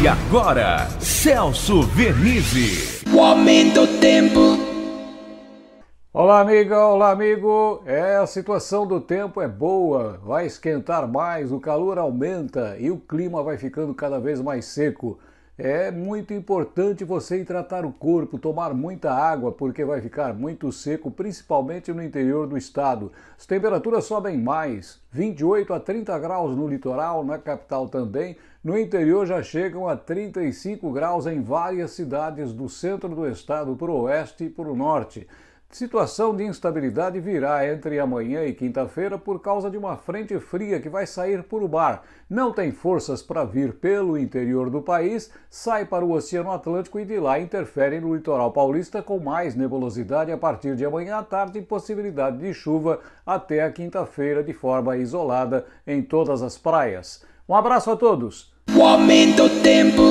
E agora, Celso Vernizzi. O aumento do tempo. Olá, amiga, olá, amigo. É, a situação do tempo é boa, vai esquentar mais, o calor aumenta e o clima vai ficando cada vez mais seco. É muito importante você hidratar o corpo, tomar muita água, porque vai ficar muito seco, principalmente no interior do estado. As temperaturas sobem mais, 28 a 30 graus no litoral, na capital também. No interior já chegam a 35 graus em várias cidades do centro do estado, para o oeste e para o norte. Situação de instabilidade virá entre amanhã e quinta-feira por causa de uma frente fria que vai sair por o mar. Não tem forças para vir pelo interior do país, sai para o Oceano Atlântico e de lá interfere no litoral paulista com mais nebulosidade a partir de amanhã à tarde e possibilidade de chuva até a quinta-feira de forma isolada em todas as praias. Um abraço a todos! O aumento tempo